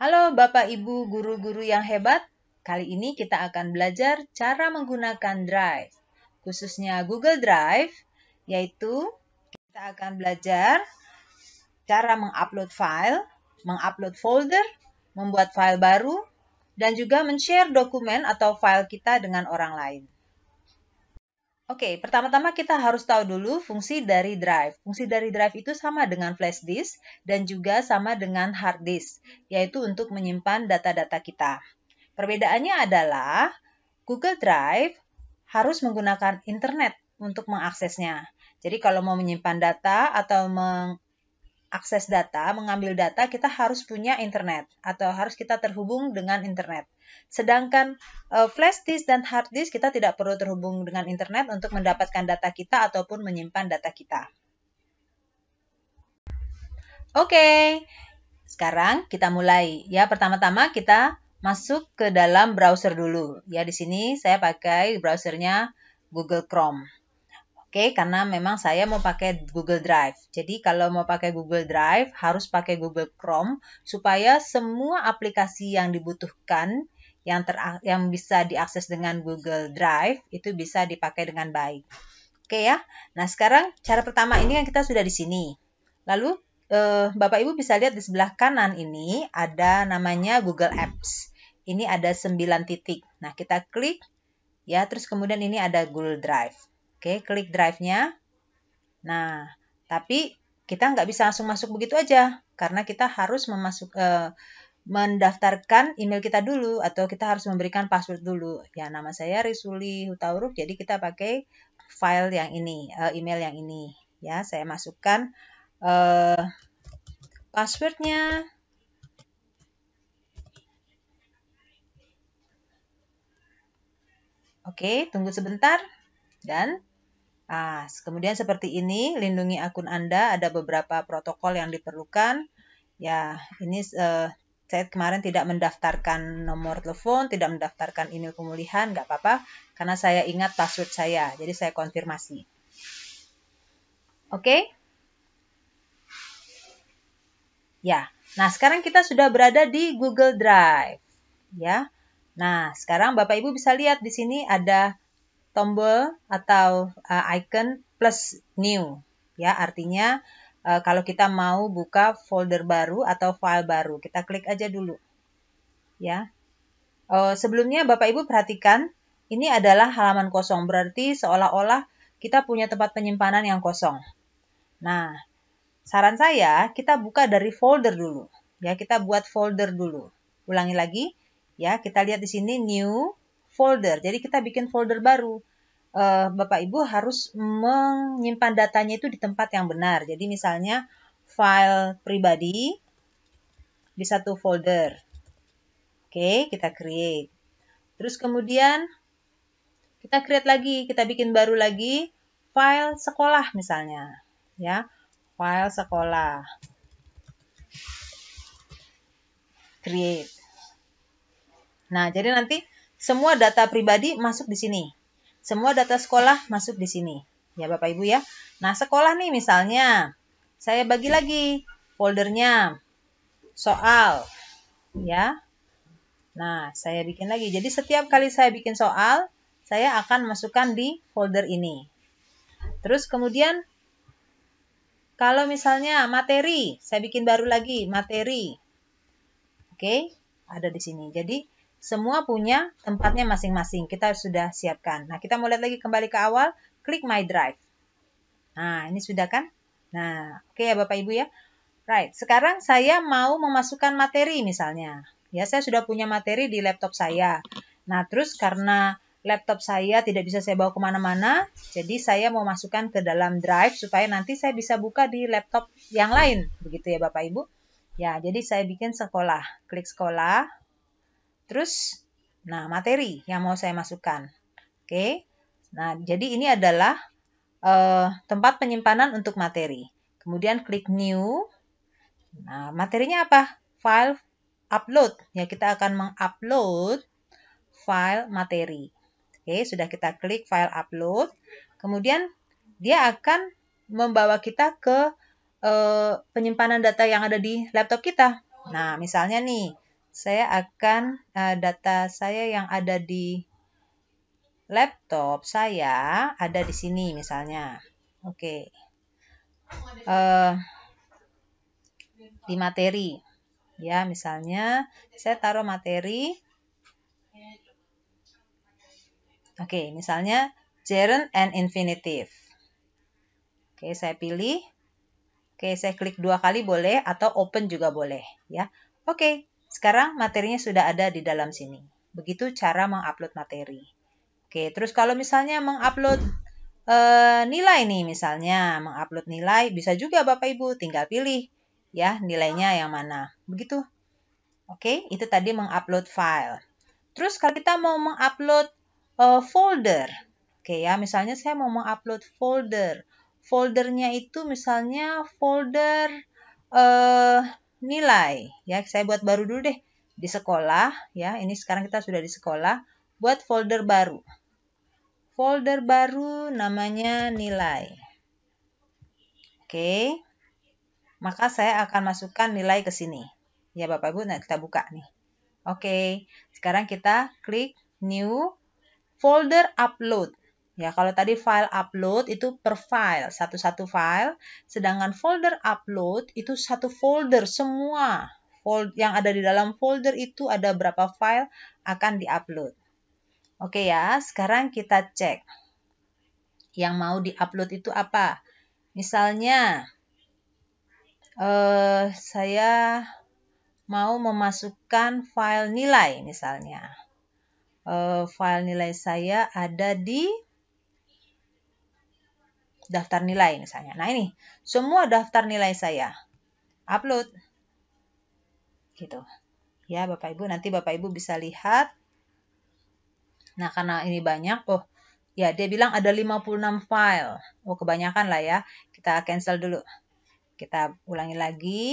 Halo Bapak Ibu guru-guru yang hebat, kali ini kita akan belajar cara menggunakan Drive, khususnya Google Drive, yaitu kita akan belajar cara mengupload file, mengupload folder, membuat file baru, dan juga men-share dokumen atau file kita dengan orang lain. Oke, pertama-tama kita harus tahu dulu fungsi dari drive. Fungsi dari drive itu sama dengan flash disk dan juga sama dengan hard disk, yaitu untuk menyimpan data-data kita. Perbedaannya adalah Google Drive harus menggunakan internet untuk mengaksesnya. Jadi kalau mau menyimpan data atau mengakses data, mengambil data, kita harus punya internet atau harus kita terhubung dengan internet. Sedangkan uh, flash disk dan hard disk kita tidak perlu terhubung dengan internet untuk mendapatkan data kita ataupun menyimpan data kita. Oke, okay. sekarang kita mulai. Ya, pertama-tama kita masuk ke dalam browser dulu. Ya, di sini saya pakai browsernya Google Chrome. Oke, okay, karena memang saya mau pakai Google Drive. Jadi kalau mau pakai Google Drive harus pakai Google Chrome supaya semua aplikasi yang dibutuhkan yang ter yang bisa diakses dengan Google Drive itu bisa dipakai dengan baik. Oke ya. Nah, sekarang cara pertama ini kan kita sudah di sini. Lalu eh, Bapak Ibu bisa lihat di sebelah kanan ini ada namanya Google Apps. Ini ada 9 titik. Nah, kita klik ya, terus kemudian ini ada Google Drive. Oke, klik Drive-nya. Nah, tapi kita nggak bisa langsung masuk begitu aja karena kita harus memasuk eh, mendaftarkan email kita dulu atau kita harus memberikan password dulu. Ya, nama saya Risuli Hutauruk, jadi kita pakai file yang ini, eh, email yang ini. Ya, saya masukkan uh, passwordnya. Oke, tunggu sebentar dan ah, kemudian seperti ini, lindungi akun Anda. Ada beberapa protokol yang diperlukan. Ya, ini uh, saya kemarin tidak mendaftarkan nomor telepon, tidak mendaftarkan email pemulihan, nggak apa-apa, karena saya ingat password saya, jadi saya konfirmasi. Oke? Okay? Ya, nah sekarang kita sudah berada di Google Drive. Ya, nah sekarang Bapak Ibu bisa lihat di sini ada tombol atau uh, icon plus new. Ya, artinya Eh, kalau kita mau buka folder baru atau file baru. Kita klik aja dulu. Ya. Uh, sebelumnya Bapak Ibu perhatikan, ini adalah halaman kosong. Berarti seolah-olah kita punya tempat penyimpanan yang kosong. Nah, saran saya kita buka dari folder dulu. Ya, kita buat folder dulu. Ulangi lagi. Ya, kita lihat di sini new folder. Jadi kita bikin folder baru uh, Bapak Ibu harus menyimpan datanya itu di tempat yang benar. Jadi misalnya file pribadi di satu folder. Oke, kita create. Terus kemudian kita create lagi, kita bikin baru lagi file sekolah misalnya, ya. File sekolah. Create. Nah, jadi nanti semua data pribadi masuk di sini. Semua data sekolah masuk di sini. Ya Bapak Ibu ya. Nah sekolah nih misalnya. Saya bagi lagi foldernya. Soal. Ya. Nah saya bikin lagi. Jadi setiap kali saya bikin soal. Saya akan masukkan di folder ini. Terus kemudian. Kalau misalnya materi. Saya bikin baru lagi materi. Oke. Ada di sini. Jadi semua punya tempatnya masing-masing. Kita sudah siapkan. Nah, kita mau lagi kembali ke awal. Klik My Drive. Nah, ini sudah kan? Nah, oke okay ya Bapak Ibu ya. Right, sekarang saya mau memasukkan materi misalnya. Ya, saya sudah punya materi di laptop saya. Nah, terus karena laptop saya tidak bisa saya bawa kemana-mana, jadi saya mau masukkan ke dalam drive supaya nanti saya bisa buka di laptop yang lain. Begitu ya Bapak Ibu. Ya, jadi saya bikin sekolah. Klik sekolah. Terus, nah materi yang mau saya masukkan. Oke, nah jadi ini adalah uh, tempat penyimpanan untuk materi. Kemudian klik new. Nah, materinya apa? File upload. Ya, kita akan mengupload file materi. Oke, sudah kita klik file upload. Kemudian dia akan membawa kita ke uh, penyimpanan data yang ada di laptop kita. Nah, misalnya nih, saya akan uh, data saya yang ada di laptop saya ada di sini misalnya. Oke. Okay. Uh, eh, di materi. Ya, misalnya saya taruh materi. Oke, okay, misalnya gerund and infinitive. Oke, okay, saya pilih. Oke, saya klik dua kali boleh atau open juga boleh, ya. Oke, sekarang materinya sudah ada di dalam sini. Begitu cara mengupload materi. Oke, terus kalau misalnya mengupload e, nilai nih misalnya, mengupload nilai bisa juga Bapak Ibu tinggal pilih ya nilainya yang mana. Begitu. Oke, itu tadi mengupload file. Terus kalau kita mau mengupload e, folder. Oke ya, misalnya saya mau mengupload folder. Foldernya itu misalnya folder eh nilai. Ya, saya buat baru dulu deh di sekolah. Ya, ini sekarang kita sudah di sekolah. Buat folder baru. Folder baru namanya nilai. Oke, maka saya akan masukkan nilai ke sini. Ya, Bapak Ibu, nah kita buka nih. Oke, sekarang kita klik new folder upload. Ya, kalau tadi file upload itu per file, satu-satu file, sedangkan folder upload itu satu folder semua. Fold yang ada di dalam folder itu ada berapa file akan diupload. Oke ya, sekarang kita cek yang mau diupload itu apa. Misalnya eh saya mau memasukkan file nilai misalnya. Uh, file nilai saya ada di daftar nilai misalnya. Nah ini semua daftar nilai saya upload gitu. Ya Bapak Ibu nanti Bapak Ibu bisa lihat. Nah karena ini banyak, oh ya dia bilang ada 56 file. Oh kebanyakan lah ya. Kita cancel dulu. Kita ulangi lagi.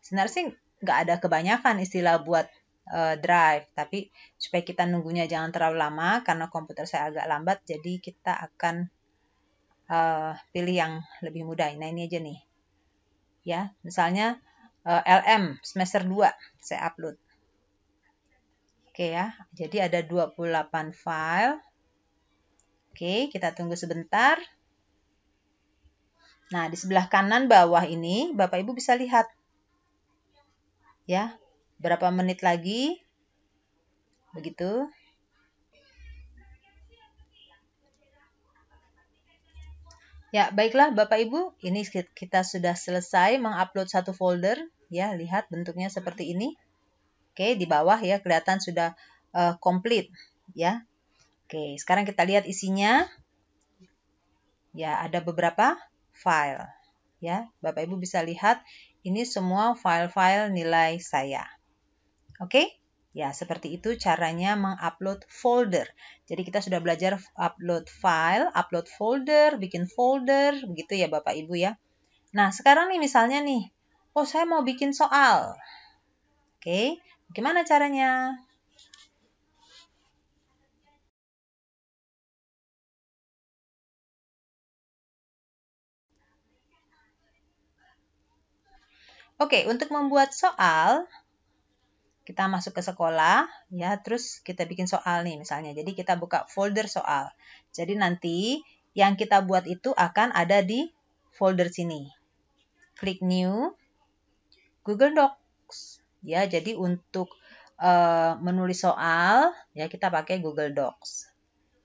Sebenarnya sih nggak ada kebanyakan istilah buat uh, drive, tapi supaya kita nunggunya jangan terlalu lama karena komputer saya agak lambat, jadi kita akan uh, pilih yang lebih mudah. Nah ini aja nih. Ya, misalnya uh, eh, LM semester 2 saya upload. Oke ya, jadi ada 28 file. Oke, kita tunggu sebentar. Nah, di sebelah kanan bawah ini Bapak Ibu bisa lihat. Ya, berapa menit lagi? Begitu. Ya, baiklah Bapak Ibu, ini kita sudah selesai mengupload satu folder. Ya, lihat bentuknya seperti ini. Oke, di bawah ya kelihatan sudah uh, complete. Ya, oke. Sekarang kita lihat isinya. Ya, ada beberapa file. Ya, Bapak Ibu bisa lihat ini semua file-file nilai saya. Oke. Ya, seperti itu caranya mengupload folder. Jadi kita sudah belajar upload file, upload folder, bikin folder, begitu ya Bapak Ibu ya. Nah, sekarang nih misalnya nih, oh saya mau bikin soal. Oke, gimana caranya? Oke, untuk membuat soal, kita masuk ke sekolah ya terus kita bikin soal nih misalnya jadi kita buka folder soal jadi nanti yang kita buat itu akan ada di folder sini klik new Google Docs ya jadi untuk uh, menulis soal ya kita pakai Google Docs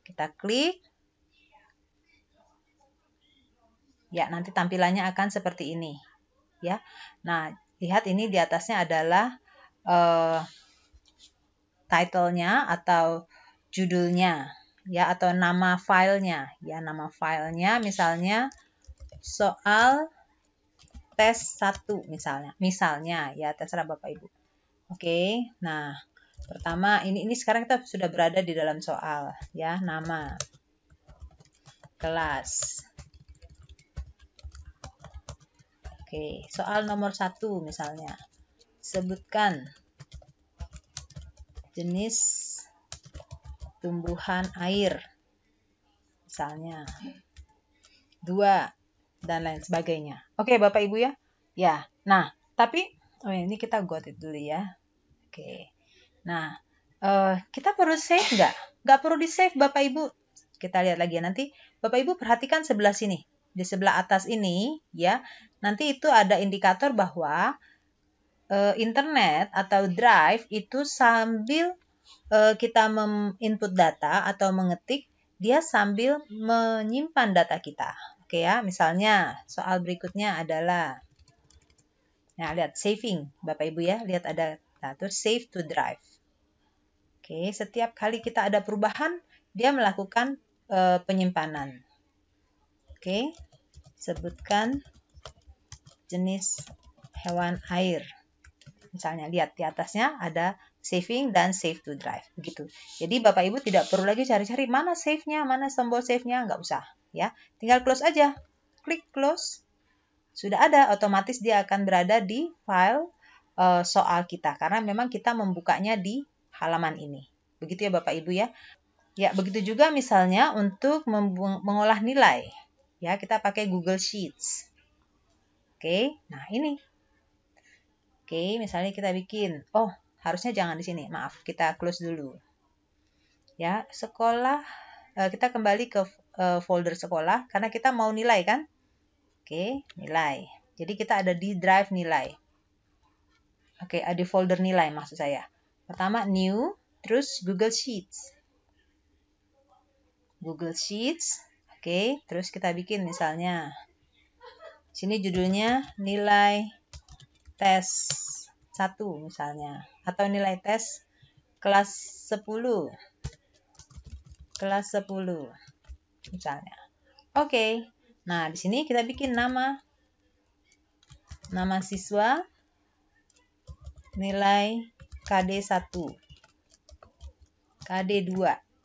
kita klik ya nanti tampilannya akan seperti ini ya nah lihat ini di atasnya adalah uh, title-nya atau judulnya ya atau nama filenya ya nama filenya misalnya soal tes satu misalnya misalnya ya tes terserah Bapak Ibu Oke nah pertama ini ini sekarang kita sudah berada di dalam soal ya nama kelas Oke soal nomor satu misalnya Sebutkan jenis tumbuhan air. Misalnya. Dua dan lain sebagainya. Oke, Bapak Ibu ya. Ya. Nah, tapi oh ini kita got it dulu ya. Oke. Nah, uh, kita perlu save nggak? Nggak perlu di save Bapak Ibu. Kita lihat lagi ya nanti. Bapak Ibu perhatikan sebelah sini. Di sebelah atas ini ya. Nanti itu ada indikator bahwa uh, internet atau drive itu sambil uh, kita meminput data atau mengetik, dia sambil menyimpan data kita. Oke ya, misalnya soal berikutnya adalah Nah, lihat saving, Bapak Ibu ya, lihat ada nah, save to drive. Oke, setiap kali kita ada perubahan, dia melakukan uh, penyimpanan. Oke, sebutkan jenis hewan air. Misalnya lihat di atasnya ada saving dan save to drive begitu. Jadi Bapak Ibu tidak perlu lagi cari-cari mana save-nya, mana tombol save-nya, nggak usah ya. Tinggal close aja. Klik close. Sudah ada, otomatis dia akan berada di file uh, soal kita karena memang kita membukanya di halaman ini. Begitu ya Bapak Ibu ya. Ya, begitu juga misalnya untuk mengolah nilai. Ya, kita pakai Google Sheets. Oke, nah ini Oke, misalnya kita bikin, oh harusnya jangan di sini, maaf, kita close dulu. Ya, sekolah, eh, kita kembali ke eh, folder sekolah karena kita mau nilai kan? Oke, nilai. Jadi kita ada di drive nilai. Oke, ada folder nilai maksud saya. Pertama new, terus Google Sheets. Google Sheets, oke, terus kita bikin misalnya. Sini judulnya nilai tes 1 misalnya atau nilai tes kelas 10 kelas 10 misalnya oke okay. nah di sini kita bikin nama nama siswa nilai KD1 KD2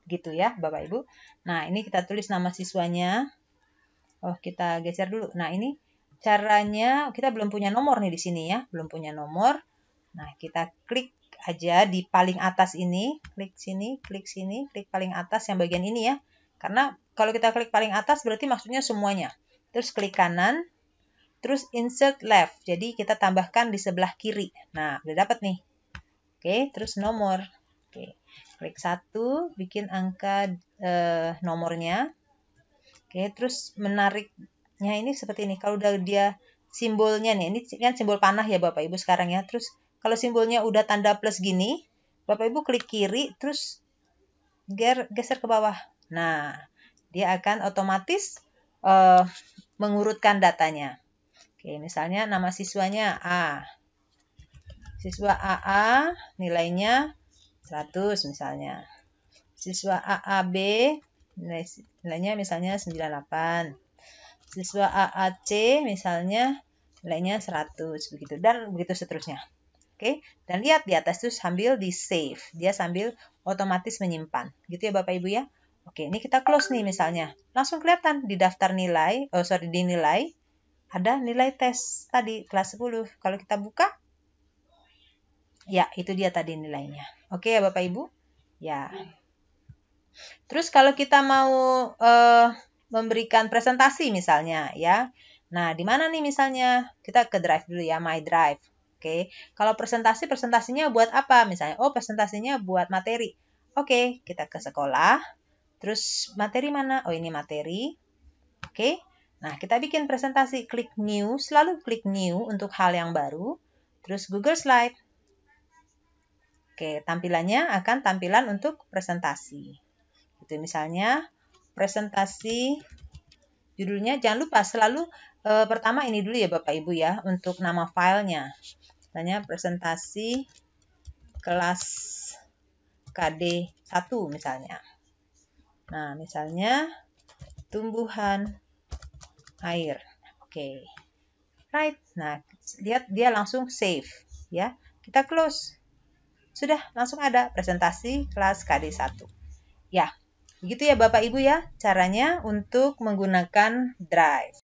gitu ya Bapak Ibu nah ini kita tulis nama siswanya oh kita geser dulu nah ini caranya kita belum punya nomor nih di sini ya, belum punya nomor. Nah, kita klik aja di paling atas ini, klik sini, klik sini, klik paling atas yang bagian ini ya. Karena kalau kita klik paling atas berarti maksudnya semuanya. Terus klik kanan, terus insert left. Jadi kita tambahkan di sebelah kiri. Nah, udah dapat nih. Oke, terus nomor. Oke. Klik satu, bikin angka eh, nomornya. Oke, terus menarik Ya ini seperti ini. Kalau udah dia simbolnya nih, ini kan simbol panah ya Bapak Ibu sekarang ya. Terus kalau simbolnya udah tanda plus gini, Bapak Ibu klik kiri, terus ger geser ke bawah. Nah, dia akan otomatis uh, mengurutkan datanya. Oke, misalnya nama siswanya A. Siswa AA nilainya 100 misalnya. Siswa AAB B nilainya misalnya 98 siswa AAC misalnya nilainya 100 begitu dan begitu seterusnya. Oke, dan lihat di atas itu sambil di save, dia sambil otomatis menyimpan. Gitu ya Bapak Ibu ya. Oke, ini kita close nih misalnya. Langsung kelihatan di daftar nilai, oh sorry di nilai ada nilai tes tadi kelas 10. Kalau kita buka ya itu dia tadi nilainya. Oke ya Bapak Ibu? Ya. Terus kalau kita mau uh, memberikan presentasi misalnya ya. Nah, di mana nih misalnya? Kita ke drive dulu ya, my drive. Oke. Kalau presentasi presentasinya buat apa misalnya? Oh, presentasinya buat materi. Oke, kita ke sekolah. Terus materi mana? Oh, ini materi. Oke. Nah, kita bikin presentasi, klik new, selalu klik new untuk hal yang baru. Terus Google Slide. Oke, tampilannya akan tampilan untuk presentasi. Itu misalnya presentasi judulnya jangan lupa selalu e, pertama ini dulu ya Bapak Ibu ya untuk nama filenya misalnya presentasi kelas KD 1 misalnya nah misalnya tumbuhan air oke okay. right nah lihat dia langsung save ya kita close sudah langsung ada presentasi kelas KD 1 ya Begitu ya Bapak Ibu ya caranya untuk menggunakan Drive.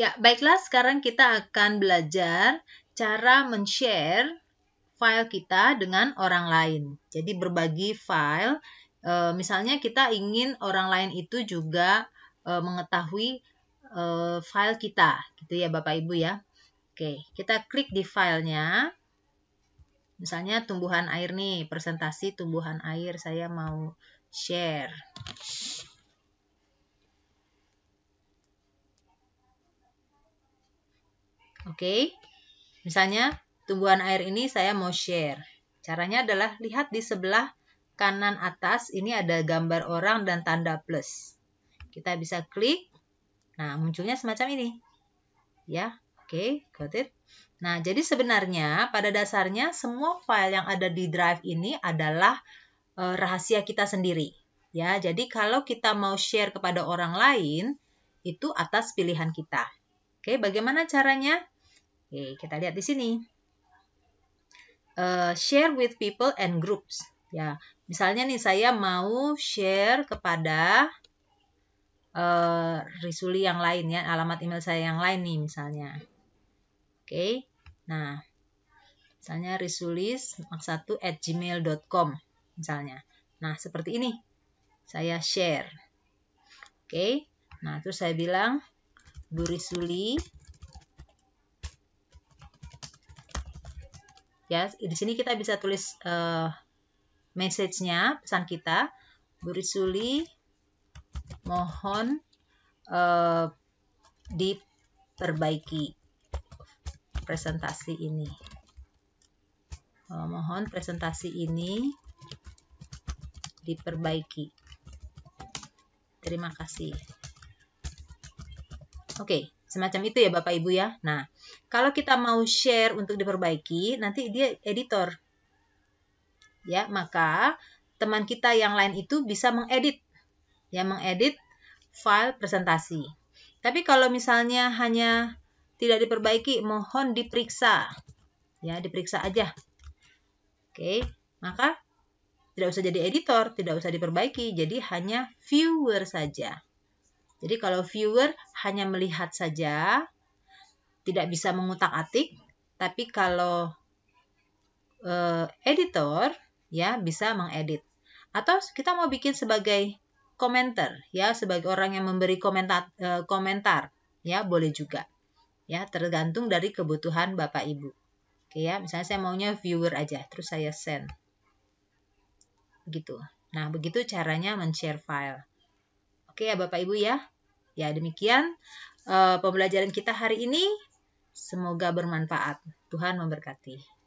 Ya, baiklah sekarang kita akan belajar cara men-share file kita dengan orang lain. Jadi berbagi file, eh, misalnya kita ingin orang lain itu juga eh, mengetahui eh, file kita, gitu ya Bapak Ibu ya. Oke, kita klik di filenya. Misalnya tumbuhan air nih, presentasi tumbuhan air saya mau share. Oke. Okay. Misalnya tumbuhan air ini saya mau share. Caranya adalah lihat di sebelah kanan atas ini ada gambar orang dan tanda plus. Kita bisa klik. Nah, munculnya semacam ini. Ya, oke, okay, got it. Nah, jadi sebenarnya pada dasarnya semua file yang ada di drive ini adalah e, rahasia kita sendiri. Ya, jadi kalau kita mau share kepada orang lain, itu atas pilihan kita. Oke, bagaimana caranya? Oke, kita lihat di sini. E, share with people and groups. Ya, misalnya nih saya mau share kepada uh, Risuli yang lain ya, alamat email saya yang lain nih misalnya. Oke. Nah, misalnya risulis 1 at gmail.com misalnya. Nah, seperti ini. Saya share. Oke. Nah, terus saya bilang Bu Risuli ya di sini kita bisa tulis uh, message-nya pesan kita Bu Risuli mohon uh, diperbaiki presentasi ini. Eh, mohon presentasi ini diperbaiki. Terima kasih. Oke, semacam itu ya Bapak Ibu ya. Nah, kalau kita mau share untuk diperbaiki, nanti dia editor. Ya, maka teman kita yang lain itu bisa mengedit. Ya, mengedit file presentasi. Tapi kalau misalnya hanya tidak diperbaiki, mohon diperiksa. Ya, diperiksa aja. Oke, maka tidak usah jadi editor, tidak usah diperbaiki, jadi hanya viewer saja. Jadi kalau viewer hanya melihat saja, tidak bisa mengutak-atik, tapi kalau uh, editor ya bisa mengedit. Atau kita mau bikin sebagai komentar ya, sebagai orang yang memberi komentar uh, eh, komentar ya, boleh juga ya tergantung dari kebutuhan Bapak Ibu. Oke ya, misalnya saya maunya viewer aja, terus saya send. Begitu. Nah, begitu caranya men-share file. Oke ya Bapak Ibu ya. Ya, demikian uh, pembelajaran kita hari ini. Semoga bermanfaat. Tuhan memberkati.